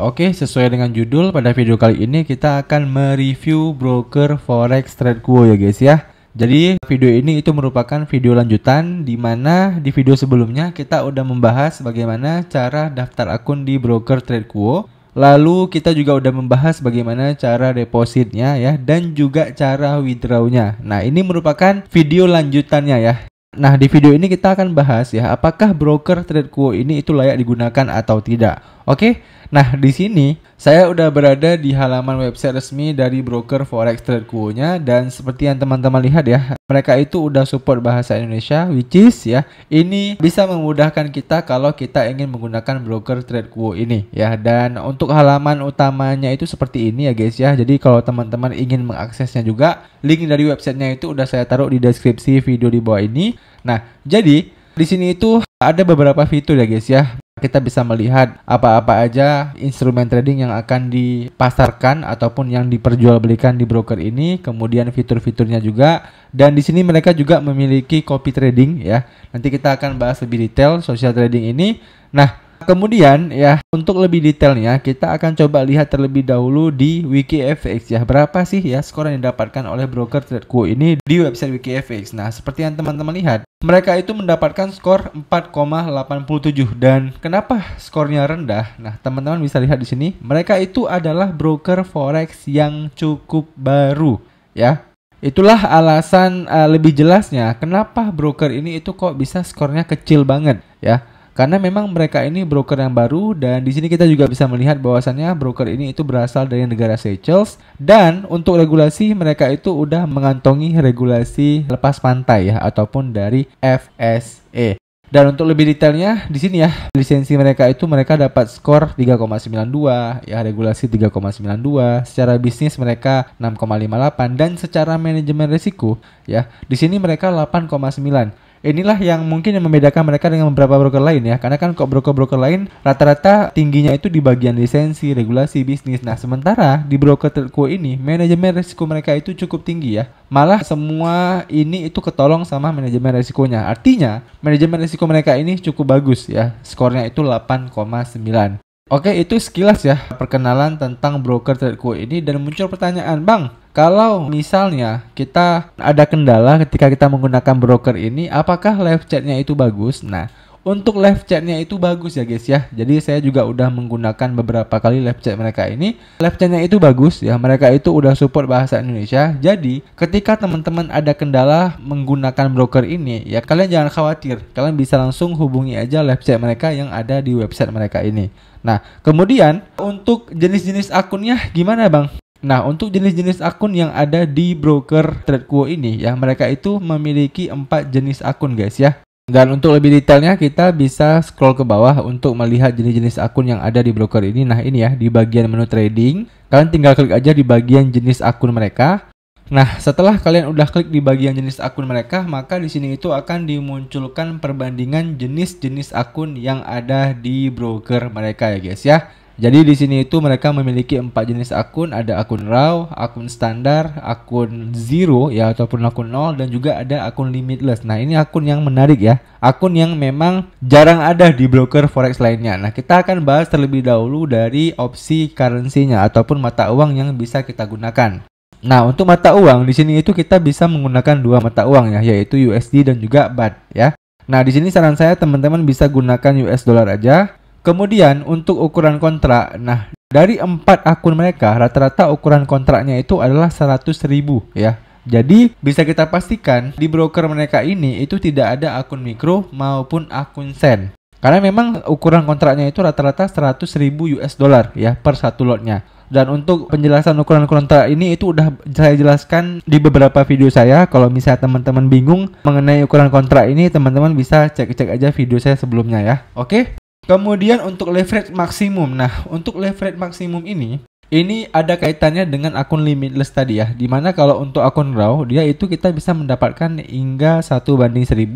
Oke, sesuai dengan judul pada video kali ini kita akan mereview broker forex TradeQuo ya guys ya. Jadi video ini itu merupakan video lanjutan di mana di video sebelumnya kita udah membahas bagaimana cara daftar akun di broker TradeQuo. Lalu kita juga udah membahas bagaimana cara depositnya ya dan juga cara withdrawnya. Nah, ini merupakan video lanjutannya ya. Nah, di video ini kita akan bahas ya apakah broker TradeQuo ini itu layak digunakan atau tidak. Oke, nah di sini saya udah berada di halaman website resmi dari broker forex tradeku-nya dan seperti yang teman-teman lihat ya, mereka itu udah support bahasa Indonesia which is ya ini bisa memudahkan kita kalau kita ingin menggunakan broker tradeku ini ya dan untuk halaman utamanya itu seperti ini ya guys ya. Jadi kalau teman-teman ingin mengaksesnya juga, link dari websitenya itu udah saya taruh di deskripsi video di bawah ini. Nah, jadi di sini itu ada beberapa fitur ya guys ya kita bisa melihat apa-apa aja instrumen trading yang akan dipasarkan ataupun yang diperjualbelikan di broker ini, kemudian fitur-fiturnya juga. Dan di sini mereka juga memiliki copy trading ya. Nanti kita akan bahas lebih detail social trading ini. Nah, Kemudian ya untuk lebih detailnya kita akan coba lihat terlebih dahulu di Wiki ya berapa sih ya skor yang didapatkan oleh broker tradeku ini di website Wiki Nah seperti yang teman-teman lihat mereka itu mendapatkan skor 4,87 dan kenapa skornya rendah? Nah teman-teman bisa lihat di sini mereka itu adalah broker forex yang cukup baru ya Itulah alasan uh, lebih jelasnya kenapa broker ini itu kok bisa skornya kecil banget ya karena memang mereka ini broker yang baru dan di sini kita juga bisa melihat bahwasannya broker ini itu berasal dari negara Seychelles dan untuk regulasi mereka itu udah mengantongi regulasi lepas pantai ya ataupun dari FSA. E. Dan untuk lebih detailnya di sini ya lisensi mereka itu mereka dapat skor 3,92 ya regulasi 3,92 secara bisnis mereka 6,58 dan secara manajemen risiko ya di sini mereka 8,9 Inilah yang mungkin yang membedakan mereka dengan beberapa broker lain ya. Karena kan kok broker-broker lain rata-rata tingginya itu di bagian lisensi, regulasi, bisnis. Nah, sementara di broker telco ini manajemen risiko mereka itu cukup tinggi ya. Malah semua ini itu ketolong sama manajemen risikonya. Artinya, manajemen risiko mereka ini cukup bagus ya. Skornya itu 8,9. Oke, itu sekilas ya perkenalan tentang broker telco ini dan muncul pertanyaan, Bang, kalau misalnya kita ada kendala ketika kita menggunakan broker ini, apakah live chatnya itu bagus? Nah, untuk live chatnya itu bagus ya guys ya. Jadi saya juga udah menggunakan beberapa kali live chat mereka ini. Live chatnya itu bagus ya. Mereka itu udah support bahasa Indonesia. Jadi ketika teman-teman ada kendala menggunakan broker ini ya kalian jangan khawatir. Kalian bisa langsung hubungi aja live chat mereka yang ada di website mereka ini. Nah, kemudian untuk jenis-jenis akunnya gimana bang? Nah, untuk jenis-jenis akun yang ada di broker TradeQuo ini ya, mereka itu memiliki empat jenis akun guys ya. Dan untuk lebih detailnya kita bisa scroll ke bawah untuk melihat jenis-jenis akun yang ada di broker ini. Nah, ini ya di bagian menu trading, kalian tinggal klik aja di bagian jenis akun mereka. Nah, setelah kalian udah klik di bagian jenis akun mereka, maka di sini itu akan dimunculkan perbandingan jenis-jenis akun yang ada di broker mereka ya guys ya. Jadi di sini itu mereka memiliki empat jenis akun, ada akun raw, akun standar, akun zero ya ataupun akun nol dan juga ada akun limitless. Nah ini akun yang menarik ya, akun yang memang jarang ada di broker forex lainnya. Nah kita akan bahas terlebih dahulu dari opsi currency-nya ataupun mata uang yang bisa kita gunakan. Nah, untuk mata uang di sini itu kita bisa menggunakan dua mata uang ya, yaitu USD dan juga BAT ya. Nah, di sini saran saya teman-teman bisa gunakan US dollar aja Kemudian untuk ukuran kontrak, nah dari empat akun mereka rata-rata ukuran kontraknya itu adalah 100.000 ya. Jadi bisa kita pastikan di broker mereka ini itu tidak ada akun mikro maupun akun sen. Karena memang ukuran kontraknya itu rata-rata 100.000 US dollar ya per satu lotnya. Dan untuk penjelasan ukuran kontrak ini itu udah saya jelaskan di beberapa video saya. Kalau misalnya teman-teman bingung mengenai ukuran kontrak ini, teman-teman bisa cek-cek aja video saya sebelumnya ya. Oke? Kemudian untuk leverage maksimum. Nah, untuk leverage maksimum ini ini ada kaitannya dengan akun limitless tadi ya. Dimana kalau untuk akun raw, dia itu kita bisa mendapatkan hingga 1 banding 1000.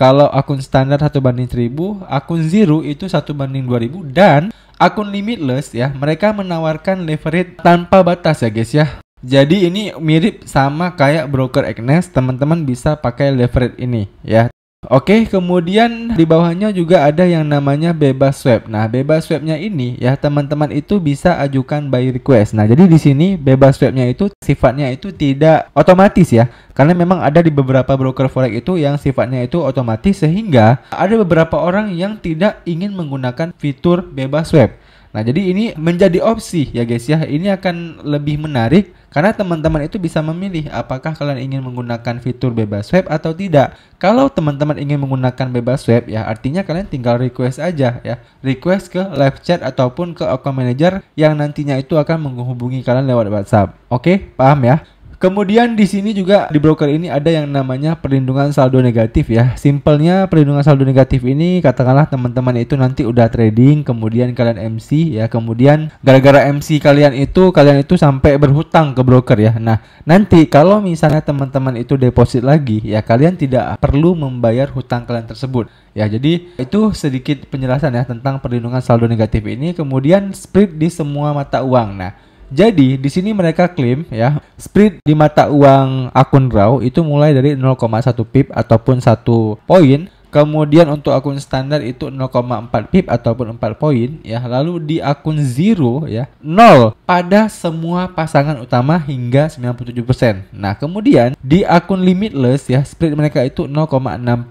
Kalau akun standar 1 banding 1000, akun zero itu 1 banding 2000. Dan akun limitless ya, mereka menawarkan leverage tanpa batas ya guys ya. Jadi ini mirip sama kayak broker Agnes, teman-teman bisa pakai leverage ini ya. Oke, kemudian di bawahnya juga ada yang namanya bebas web. Nah, bebas webnya ini ya teman-teman itu bisa ajukan by request. Nah, jadi di sini bebas webnya itu sifatnya itu tidak otomatis ya, karena memang ada di beberapa broker forex itu yang sifatnya itu otomatis sehingga ada beberapa orang yang tidak ingin menggunakan fitur bebas web. Nah, jadi ini menjadi opsi ya guys ya. Ini akan lebih menarik karena teman-teman itu bisa memilih apakah kalian ingin menggunakan fitur bebas web atau tidak. Kalau teman-teman ingin menggunakan bebas web ya artinya kalian tinggal request aja ya. Request ke live chat ataupun ke account manager yang nantinya itu akan menghubungi kalian lewat WhatsApp. Oke, paham ya? Kemudian di sini juga di broker ini ada yang namanya perlindungan saldo negatif ya. Simpelnya perlindungan saldo negatif ini katakanlah teman-teman itu nanti udah trading, kemudian kalian MC ya, kemudian gara-gara MC kalian itu kalian itu sampai berhutang ke broker ya. Nah, nanti kalau misalnya teman-teman itu deposit lagi ya kalian tidak perlu membayar hutang kalian tersebut. Ya, jadi itu sedikit penjelasan ya tentang perlindungan saldo negatif ini, kemudian split di semua mata uang. Nah, jadi di sini mereka klaim ya spread di mata uang akun raw itu mulai dari 0,1 pip ataupun satu poin Kemudian untuk akun standar itu 0,4 pip ataupun 4 poin ya. Lalu di akun zero ya 0 pada semua pasangan utama hingga 97%. Nah, kemudian di akun limitless ya split mereka itu 0,6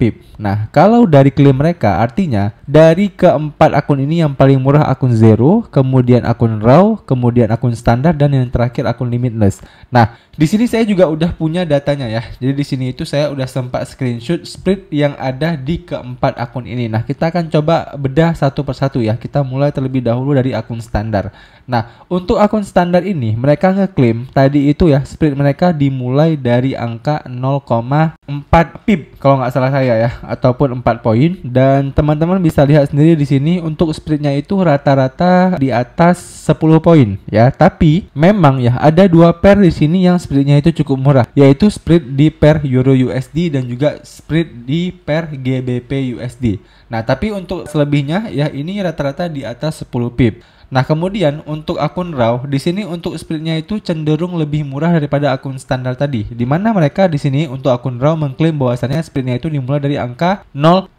pip. Nah, kalau dari klaim mereka artinya dari keempat akun ini yang paling murah akun zero, kemudian akun raw, kemudian akun standar dan yang terakhir akun limitless. Nah, di sini saya juga udah punya datanya ya. Jadi di sini itu saya udah sempat screenshot split yang ada di di keempat akun ini. Nah, kita akan coba bedah satu persatu ya. Kita mulai terlebih dahulu dari akun standar. Nah, untuk akun standar ini mereka ngeklaim tadi itu ya split mereka dimulai dari angka 0,4 pip kalau nggak salah saya ya ataupun 4 poin dan teman-teman bisa lihat sendiri di sini untuk splitnya itu rata-rata di atas 10 poin ya. Tapi memang ya ada dua pair di sini yang splitnya itu cukup murah yaitu split di pair Euro USD dan juga split di pair GBP USD. Nah, tapi untuk selebihnya ya ini rata-rata di atas 10 pip. Nah, kemudian untuk akun RAW di sini untuk splitnya itu cenderung lebih murah daripada akun standar tadi. Di mana mereka di sini untuk akun RAW mengklaim bahwasannya splitnya itu dimulai dari angka 0,2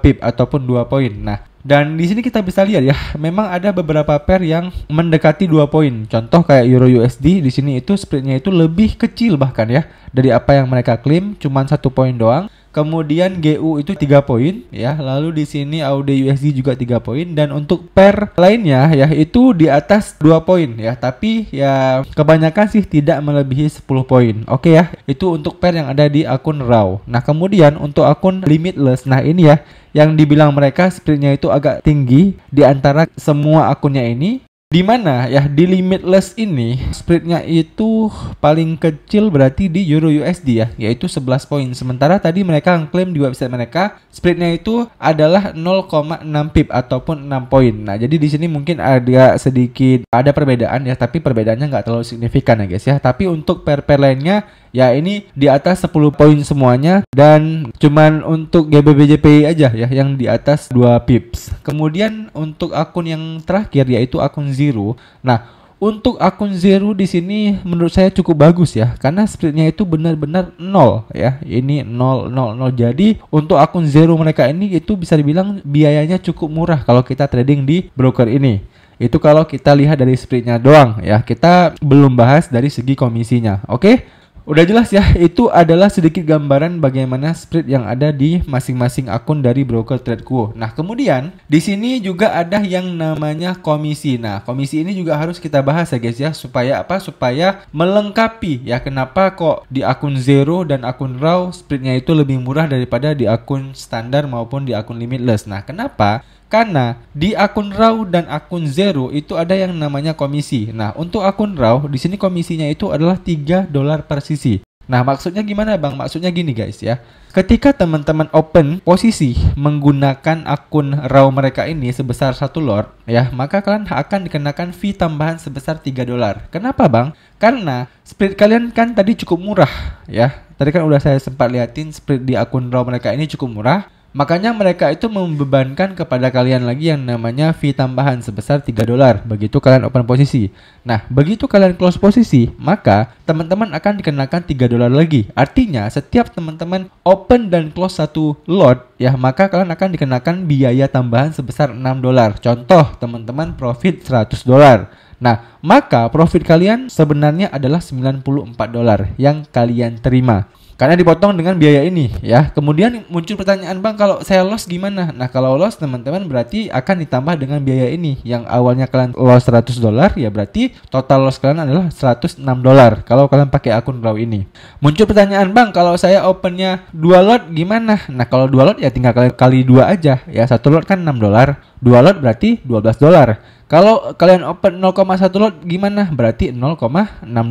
pip ataupun 2 poin. Nah, dan di sini kita bisa lihat ya, memang ada beberapa pair yang mendekati 2 poin. Contoh kayak Euro USD di sini itu splitnya itu lebih kecil bahkan ya dari apa yang mereka klaim, cuman satu poin doang. Kemudian GU itu tiga poin ya. Lalu di sini AUD USD juga tiga poin dan untuk pair lainnya ya itu di atas dua poin ya. Tapi ya kebanyakan sih tidak melebihi 10 poin. Oke ya. Itu untuk pair yang ada di akun RAW. Nah, kemudian untuk akun limitless. Nah, ini ya yang dibilang mereka spreadnya itu agak tinggi di antara semua akunnya ini di mana ya di limitless ini splitnya itu paling kecil berarti di euro USD ya yaitu 11 poin sementara tadi mereka klaim di website mereka splitnya itu adalah 0,6 pip ataupun 6 poin nah jadi di sini mungkin ada sedikit ada perbedaan ya tapi perbedaannya nggak terlalu signifikan ya guys ya tapi untuk per pair lainnya Ya ini di atas 10 poin semuanya dan cuman untuk GBBJPI aja ya yang di atas 2 pips. Kemudian untuk akun yang terakhir yaitu akun Zero. Nah, untuk akun zero di sini menurut saya cukup bagus ya karena splitnya itu benar-benar nol ya ini nol nol nol jadi untuk akun zero mereka ini itu bisa dibilang biayanya cukup murah kalau kita trading di broker ini itu kalau kita lihat dari splitnya doang ya kita belum bahas dari segi komisinya oke okay? Udah jelas ya, itu adalah sedikit gambaran bagaimana spread yang ada di masing-masing akun dari broker TradeQuo. Nah, kemudian di sini juga ada yang namanya komisi. Nah, komisi ini juga harus kita bahas ya guys ya, supaya apa? Supaya melengkapi ya kenapa kok di akun zero dan akun raw spreadnya itu lebih murah daripada di akun standar maupun di akun limitless. Nah, kenapa? karena di akun raw dan akun zero itu ada yang namanya komisi. Nah, untuk akun raw di sini komisinya itu adalah 3 dolar per sisi. Nah, maksudnya gimana, Bang? Maksudnya gini, guys ya. Ketika teman-teman open posisi menggunakan akun raw mereka ini sebesar satu lot, ya, maka kalian akan dikenakan fee tambahan sebesar 3 dolar. Kenapa, Bang? Karena split kalian kan tadi cukup murah, ya. Tadi kan udah saya sempat liatin split di akun raw mereka ini cukup murah Makanya mereka itu membebankan kepada kalian lagi yang namanya fee tambahan sebesar 3 dolar begitu kalian open posisi. Nah, begitu kalian close posisi, maka teman-teman akan dikenakan 3 dolar lagi. Artinya, setiap teman-teman open dan close satu lot, ya maka kalian akan dikenakan biaya tambahan sebesar 6 dolar. Contoh, teman-teman profit 100 dolar. Nah, maka profit kalian sebenarnya adalah 94 dolar yang kalian terima karena dipotong dengan biaya ini ya. Kemudian muncul pertanyaan Bang kalau saya loss gimana? Nah, kalau loss teman-teman berarti akan ditambah dengan biaya ini. Yang awalnya kalian loss 100 dolar ya berarti total loss kalian adalah 106 dolar kalau kalian pakai akun Raw ini. Muncul pertanyaan Bang kalau saya opennya dua lot gimana? Nah, kalau dua lot ya tinggal kalian kali dua aja ya. Satu lot kan 6 dolar, dua lot berarti 12 dolar. Kalau kalian open 0,1 lot gimana? Berarti 0,6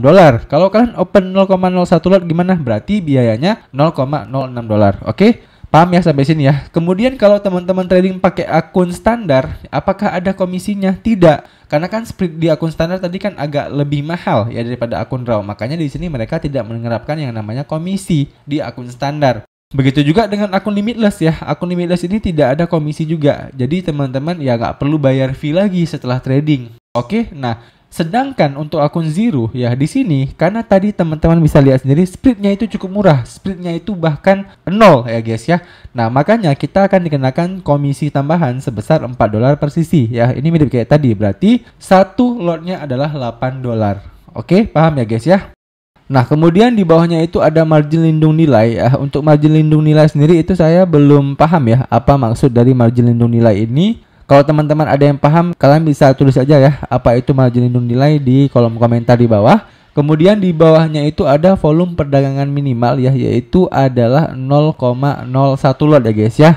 dolar. Kalau kalian open 0,01 lot gimana? Berarti biayanya 0,06 dolar. Oke? Paham ya sampai sini ya. Kemudian kalau teman-teman trading pakai akun standar, apakah ada komisinya? Tidak. Karena kan split di akun standar tadi kan agak lebih mahal ya daripada akun raw. Makanya di sini mereka tidak menerapkan yang namanya komisi di akun standar. Begitu juga dengan akun limitless ya. Akun limitless ini tidak ada komisi juga. Jadi teman-teman ya nggak perlu bayar fee lagi setelah trading. Oke, nah sedangkan untuk akun zero ya di sini karena tadi teman-teman bisa lihat sendiri spreadnya itu cukup murah. Spreadnya itu bahkan nol ya guys ya. Nah makanya kita akan dikenakan komisi tambahan sebesar 4 dolar per sisi ya. Ini mirip kayak tadi berarti satu lotnya adalah 8 dolar. Oke, paham ya guys ya? Nah, kemudian di bawahnya itu ada margin lindung nilai. Ya. Untuk margin lindung nilai sendiri itu saya belum paham ya apa maksud dari margin lindung nilai ini. Kalau teman-teman ada yang paham, kalian bisa tulis aja ya apa itu margin lindung nilai di kolom komentar di bawah. Kemudian di bawahnya itu ada volume perdagangan minimal ya, yaitu adalah 0,01 lot ya guys ya.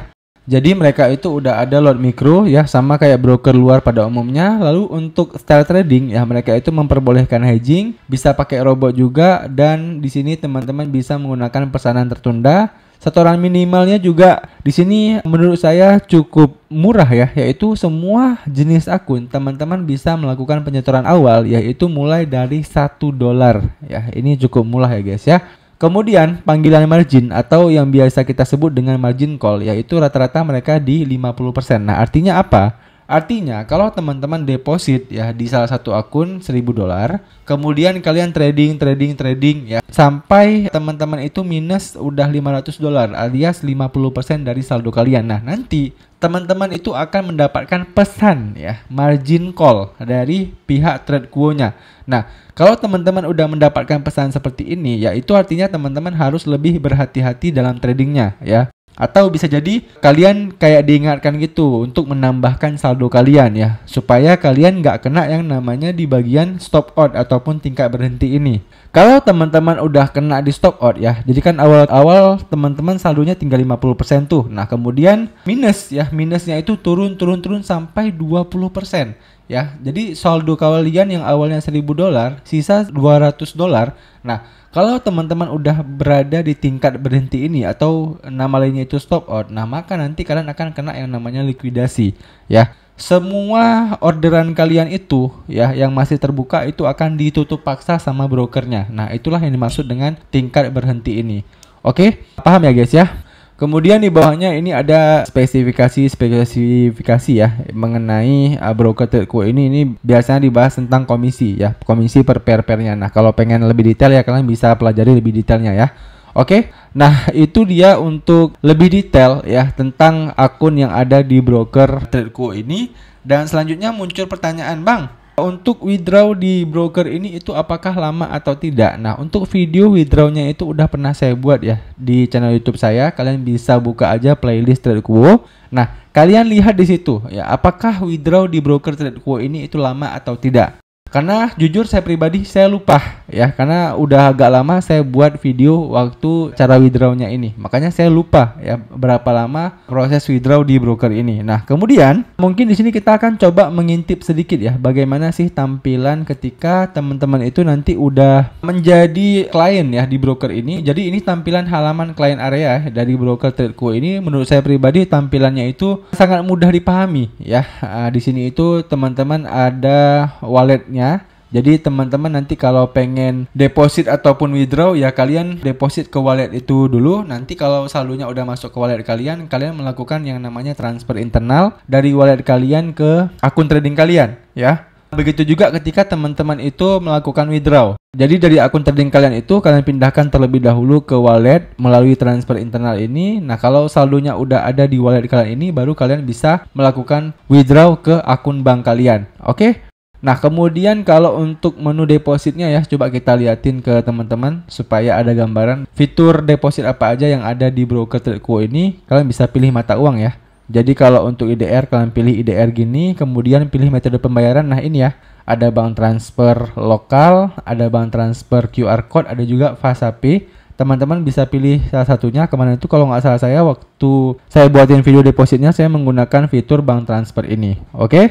Jadi mereka itu udah ada lot mikro ya sama kayak broker luar pada umumnya. Lalu untuk style trading ya mereka itu memperbolehkan hedging, bisa pakai robot juga dan di sini teman-teman bisa menggunakan pesanan tertunda. Setoran minimalnya juga di sini menurut saya cukup murah ya, yaitu semua jenis akun teman-teman bisa melakukan penyetoran awal yaitu mulai dari satu dolar ya. Ini cukup murah ya guys ya. Kemudian panggilan margin atau yang biasa kita sebut dengan margin call yaitu rata-rata mereka di 50%. Nah, artinya apa? Artinya kalau teman-teman deposit ya di salah satu akun 1000 dolar, kemudian kalian trading trading trading ya sampai teman-teman itu minus udah 500 dolar alias 50% dari saldo kalian. Nah, nanti teman-teman itu akan mendapatkan pesan ya margin call dari pihak trade kuonya Nah, kalau teman-teman udah mendapatkan pesan seperti ini, yaitu artinya teman-teman harus lebih berhati-hati dalam tradingnya ya. Atau bisa jadi kalian kayak diingatkan gitu untuk menambahkan saldo kalian ya Supaya kalian nggak kena yang namanya di bagian stop out ataupun tingkat berhenti ini Kalau teman-teman udah kena di stop out ya Jadi kan awal-awal teman-teman saldonya tinggal 50% tuh Nah kemudian minus ya minusnya itu turun-turun-turun sampai 20% ya. Jadi saldo kawalian yang awalnya 1000 dolar, sisa 200 dolar. Nah, kalau teman-teman udah berada di tingkat berhenti ini atau nama lainnya itu stop out, nah maka nanti kalian akan kena yang namanya likuidasi, ya. Semua orderan kalian itu ya yang masih terbuka itu akan ditutup paksa sama brokernya. Nah, itulah yang dimaksud dengan tingkat berhenti ini. Oke, paham ya guys ya? Kemudian di bawahnya ini ada spesifikasi spesifikasi ya mengenai ah, broker telco ini ini biasanya dibahas tentang komisi ya komisi per per pernya. Nah kalau pengen lebih detail ya kalian bisa pelajari lebih detailnya ya. Oke, okay? nah itu dia untuk lebih detail ya tentang akun yang ada di broker Tradeco ini. Dan selanjutnya muncul pertanyaan, Bang, untuk withdraw di broker ini itu apakah lama atau tidak? Nah, untuk video withdrawnya itu udah pernah saya buat ya di channel YouTube saya. Kalian bisa buka aja playlist TradeQuo. Nah, kalian lihat di situ ya apakah withdraw di broker TradeQuo ini itu lama atau tidak. Karena jujur saya pribadi saya lupa ya karena udah agak lama saya buat video waktu cara withdrawnya ini. Makanya saya lupa ya berapa lama proses withdraw di broker ini. Nah, kemudian mungkin di sini kita akan coba mengintip sedikit ya bagaimana sih tampilan ketika teman-teman itu nanti udah menjadi klien ya di broker ini. Jadi ini tampilan halaman klien area ya, dari broker tradeku ini menurut saya pribadi tampilannya itu sangat mudah dipahami ya. Ah, di sini itu teman-teman ada walletnya jadi teman-teman nanti kalau pengen deposit ataupun withdraw ya kalian deposit ke wallet itu dulu. Nanti kalau saldonya udah masuk ke wallet kalian, kalian melakukan yang namanya transfer internal dari wallet kalian ke akun trading kalian ya. Begitu juga ketika teman-teman itu melakukan withdraw. Jadi dari akun trading kalian itu kalian pindahkan terlebih dahulu ke wallet melalui transfer internal ini. Nah, kalau saldonya udah ada di wallet kalian ini baru kalian bisa melakukan withdraw ke akun bank kalian. Oke? Okay? Nah, kemudian kalau untuk menu depositnya ya, coba kita liatin ke teman-teman supaya ada gambaran fitur deposit apa aja yang ada di broker Tradeco ini. Kalian bisa pilih mata uang ya. Jadi kalau untuk IDR kalian pilih IDR gini, kemudian pilih metode pembayaran. Nah, ini ya. Ada bank transfer lokal, ada bank transfer QR code, ada juga Fasapi teman-teman bisa pilih salah satunya kemarin itu kalau nggak salah saya waktu saya buatin video depositnya saya menggunakan fitur bank transfer ini oke okay?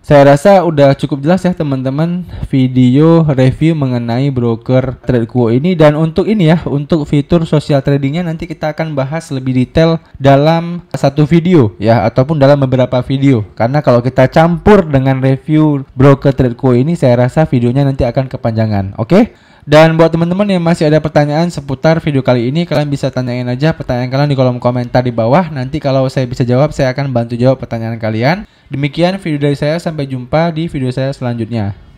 Saya rasa udah cukup jelas ya teman-teman video review mengenai broker TradeQuo ini dan untuk ini ya untuk fitur social tradingnya nanti kita akan bahas lebih detail dalam satu video ya ataupun dalam beberapa video karena kalau kita campur dengan review broker TradeQuo ini saya rasa videonya nanti akan kepanjangan oke okay? Dan buat teman-teman yang masih ada pertanyaan seputar video kali ini, kalian bisa tanyain aja pertanyaan kalian di kolom komentar di bawah. Nanti kalau saya bisa jawab, saya akan bantu jawab pertanyaan kalian. Demikian video dari saya, sampai jumpa di video saya selanjutnya.